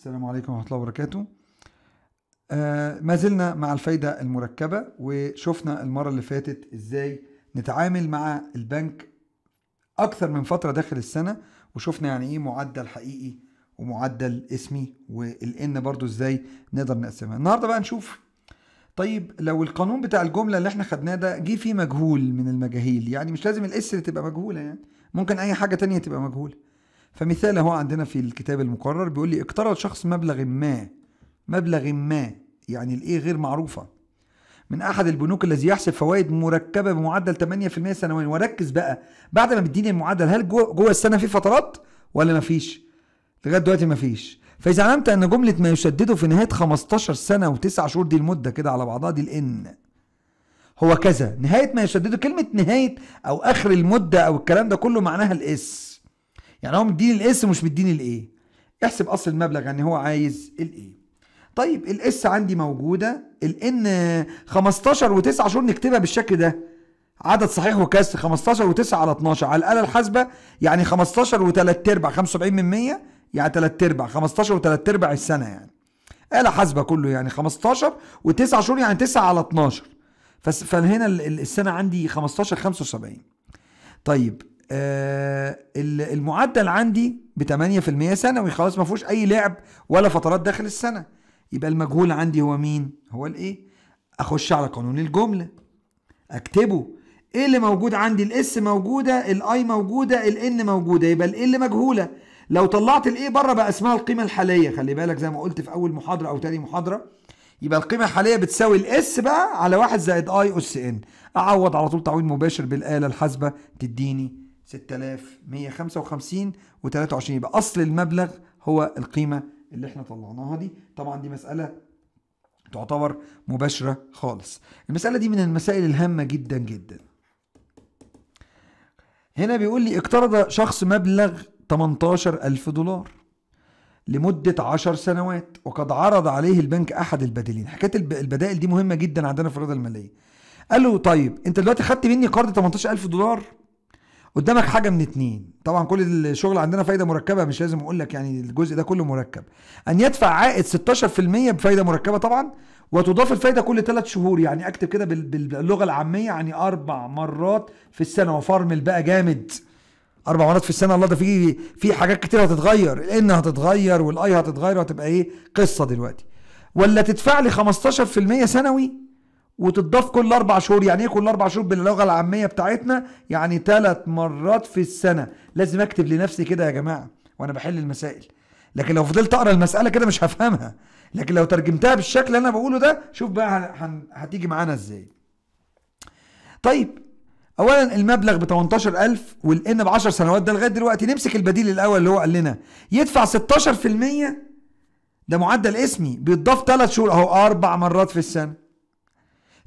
السلام عليكم ورحمة الله وبركاته آه ما زلنا مع الفايدة المركبة وشفنا المرة اللي فاتت ازاي نتعامل مع البنك أكثر من فترة داخل السنة وشفنا يعني ايه معدل حقيقي ومعدل اسمي والان برضو ازاي نقدر نقسمها النهارده بقى نشوف طيب لو القانون بتاع الجمله اللي احنا خدناه ده جه فيه مجهول من المجاهيل يعني مش لازم الاس اللي تبقى مجهوله يعني ممكن اي حاجه تانية تبقى مجهوله فمثال هو عندنا في الكتاب المقرر بيقول لي اقترض شخص مبلغ ما مبلغ ما يعني الايه غير معروفه من احد البنوك الذي يحسب فوائد مركبه بمعدل 8% سنويا وركز بقى بعد ما بيديني المعدل هل جوه, جوه السنه في فترات ولا ما فيش؟ لغايه دلوقتي ما فيش فاذا علمت ان جمله ما يسدده في نهايه 15 سنه و9 شهور دي المده كده على بعضها دي الان هو كذا نهايه ما يسدده كلمه نهايه او اخر المده او الكلام ده كله معناها الاس يعني هو مديني الاس ومش مديني الايه احسب اصل المبلغ يعني هو عايز الايه طيب الاس عندي موجوده الان 15 و9 شهور نكتبها بالشكل ده عدد صحيح وكسر 15 و9 على 12 على الاله الحاسبه يعني 15 و3 ارباع 75 من 100 يعني 3 ارباع 15 و3 ارباع السنه يعني آلة حاسبة كله يعني 15 و9 شهور يعني 9 على 12 فهنا السنة عندي 15 75 طيب آه، المعدل عندي ب 8% سنوي خلاص ما فيهوش اي لعب ولا فترات داخل السنه يبقى المجهول عندي هو مين هو الايه اخش على قانون الجمله اكتبه ايه اللي موجود عندي الاس موجوده الاي موجوده الان موجوده يبقى الايه اللي مجهوله لو طلعت الايه بره بقى اسمها القيمه الحاليه خلي بالك زي ما قلت في اول محاضره او تاني محاضره يبقى القيمه الحاليه بتساوي الاس بقى على 1 زائد اي اس ان اعوض على طول تعويض مباشر بالاله الحاسبه تديني 6155 و23 يبقى اصل المبلغ هو القيمه اللي احنا طلعناها دي طبعا دي مساله تعتبر مباشره خالص المساله دي من المسائل الهامه جدا جدا هنا بيقول لي اقترض شخص مبلغ 18000 دولار لمدة 10 سنوات وقد عرض عليه البنك أحد البديلين حكاية البدائل دي مهمة جدا عندنا في الرياضة المالية قال له طيب أنت دلوقتي خدت مني قرض 18000 دولار قدامك حاجه من اتنين طبعا كل الشغل عندنا فايده مركبه مش لازم اقول لك يعني الجزء ده كله مركب ان يدفع عائد 16% بفايده مركبه طبعا وتضاف الفايده كل ثلاث شهور يعني اكتب كده باللغه العاميه يعني اربع مرات في السنه وفرمل بقى جامد اربع مرات في السنه الله ده في في حاجات كتير هتتغير الان هتتغير والاي هتتغير وهتبقى ايه قصه دلوقتي ولا تدفع لي 15% سنوي وتتضاف كل اربع شهور يعني ايه كل اربع شهور باللغه العاميه بتاعتنا يعني ثلاث مرات في السنه لازم اكتب لنفسي كده يا جماعه وانا بحل المسائل لكن لو فضلت اقرا المساله كده مش هفهمها لكن لو ترجمتها بالشكل اللي انا بقوله ده شوف بقى هتيجي معانا ازاي طيب اولا المبلغ ب 18000 والان ب 10 سنوات ده لغايه دلوقتي نمسك البديل الاول اللي هو قال لنا يدفع 16% ده معدل اسمي بيتضاف ثلاث شهور اهو اربع مرات في السنه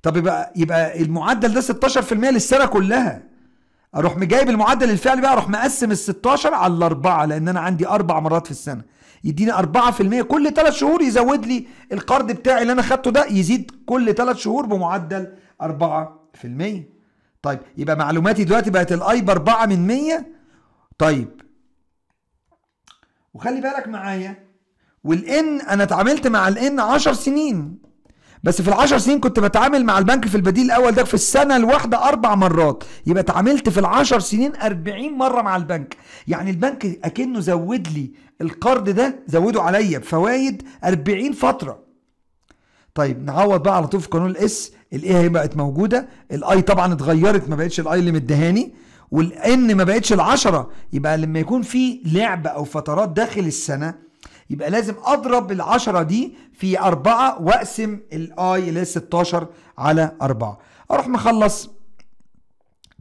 طب يبقى يبقى المعدل ده 16% للسنه كلها اروح مجايب المعدل الفعلي بقى اروح مقسم ال 16 على الاربعه لان انا عندي اربع مرات في السنه يديني 4% كل ثلاث شهور يزود لي القرض بتاعي اللي انا خدته ده يزيد كل ثلاث شهور بمعدل 4% طيب يبقى معلوماتي دلوقتي بقت الاي ب 4 من 100 طيب وخلي بالك معايا والان انا اتعاملت مع الان 10 سنين بس في العشر سنين كنت بتعامل مع البنك في البديل الاول ده في السنه الواحده اربع مرات يبقى اتعاملت في العشر سنين 40 مره مع البنك يعني البنك اكنه زود لي القرض ده زوده عليا بفوائد 40 فتره طيب نعوض بقى على طول في قانون الاس الايه هي بقت موجوده الاي طبعا اتغيرت ما بقتش الاي اللي مدهاني والان ما بقتش العشرة يبقى لما يكون في لعب او فترات داخل السنه يبقى لازم اضرب ال10 دي في أربعة واقسم الاي اللي هي 16 على أربعة اروح مخلص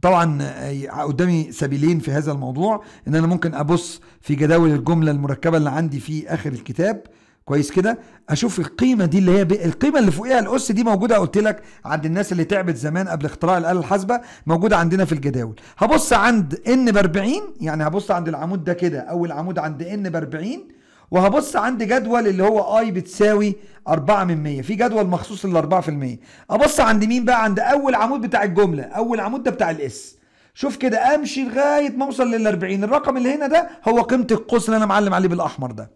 طبعا آه، قدامي سبيلين في هذا الموضوع ان انا ممكن ابص في جداول الجمله المركبه اللي عندي في اخر الكتاب كويس كده اشوف القيمه دي اللي هي بي... القيمه اللي فوقيها الاس دي موجوده قلت لك عند الناس اللي تعبت زمان قبل اختراع الاله الحاسبه موجوده عندنا في الجداول هبص عند ان ب 40 يعني هبص عند العمود ده كده اول عمود عند ان ب 40 وهبص عند جدول اللي هو اي بتساوي 4 من 100 في جدول مخصوص لل 4% ابص عند مين بقى عند اول عمود بتاع الجمله اول عمود ده بتاع الاس شوف كده امشي لغايه ما اوصل لل 40 الرقم اللي هنا ده هو قيمه القوس اللي انا معلم عليه بالاحمر ده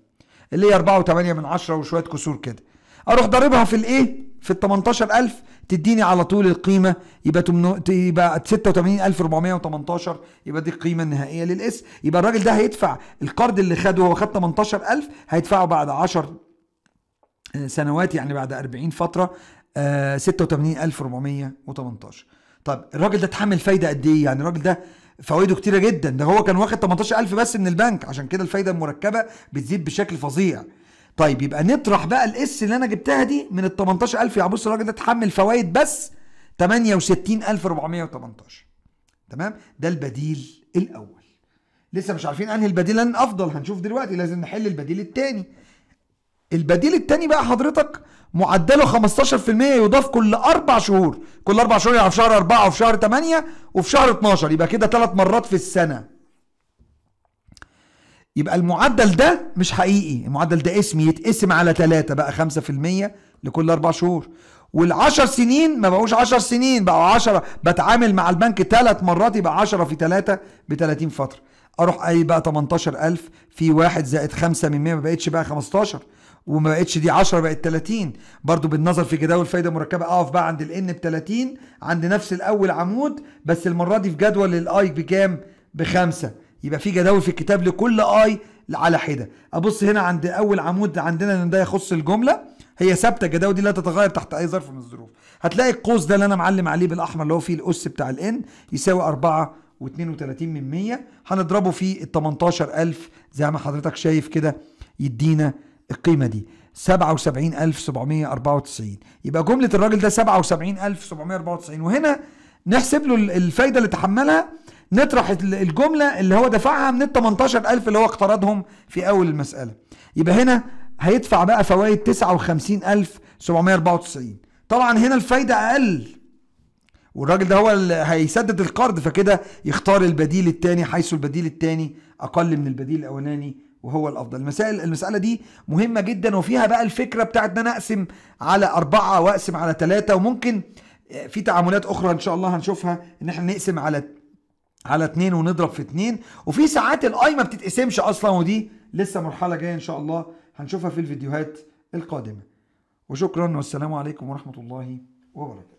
اللي هي 4.8 من 10 وشويه كسور كده اروح ضاربها في الايه في ال 18000 تديني على طول القيمه يبقى تمنو... يبقى 86418 يبقى دي القيمه النهائيه للاس يبقى الراجل ده هيدفع القرض اللي خده هو خد 18000 هيدفعه بعد 10 آه، سنوات يعني بعد 40 فتره 86418 آه، طب الراجل ده اتحمل فايده قد ايه يعني الراجل ده فوائده كتيره جدا ده هو كان واخد 18000 بس من البنك عشان كده الفايده المركبه بتزيد بشكل فظيع طيب يبقى نطرح بقى الاس اللي انا جبتها دي من ال 18000 يا بص الراجل ده اتحمل فوائد بس 68418 تمام ده البديل الاول لسه مش عارفين انهي البديل ان افضل هنشوف دلوقتي لازم نحل البديل الثاني البديل الثاني بقى حضرتك معدله 15% يضاف كل اربع شهور كل اربع شهور يعني في شهر 4 وفي شهر 8 وفي شهر 12 يبقى كده ثلاث مرات في السنه يبقى المعدل ده مش حقيقي المعدل ده اسمي يتقسم على ثلاثة بقى خمسة في المية لكل أربع شهور والعشر سنين ما بقوش عشر سنين بقوا عشرة بتعامل مع البنك ثلاث مرات يبقى عشرة في ثلاثة ب 30 فترة اروح اي بقى 18000 في واحد زائد خمسة من 100 ما بقتش بقى 15 وما بقتش دي 10 بقت 30 برضو بالنظر في جداول الفايده مركبه اقف بقى عند الان ب 30 عند نفس الاول عمود بس المره دي في جدول الاي بكام بخمسه يبقى في جداول في الكتاب لكل اي على حده ابص هنا عند اول عمود عندنا ان ده يخص الجمله هي ثابته الجداول دي لا تتغير تحت اي ظرف من الظروف هتلاقي القوس ده اللي انا معلم عليه بالاحمر اللي هو فيه الاس بتاع الان يساوي 4 و32 من 100 هنضربه في ال 18000 زي ما حضرتك شايف كده يدينا القيمه دي 77794 يبقى جمله الراجل ده 77794 وهنا نحسب له الفايده اللي تحملها نطرح الجملة اللي هو دفعها من ال 18000 اللي هو اقترضهم في أول المسألة يبقى هنا هيدفع بقى فوائد 59794 طبعا هنا الفايدة أقل والراجل ده هو اللي هيسدد القرض فكده يختار البديل الثاني حيث البديل الثاني أقل من البديل الأولاني وهو الافضل المسائل المساله دي مهمه جدا وفيها بقى الفكره بتاعت ان انا اقسم على أربعة واقسم على ثلاثة وممكن في تعاملات اخرى ان شاء الله هنشوفها ان احنا نقسم على على اتنين ونضرب في اتنين وفي ساعات الاي ما بتتقسمش اصلا ودي لسه مرحله جايه ان شاء الله هنشوفها في الفيديوهات القادمه وشكرا والسلام عليكم ورحمه الله وبركاته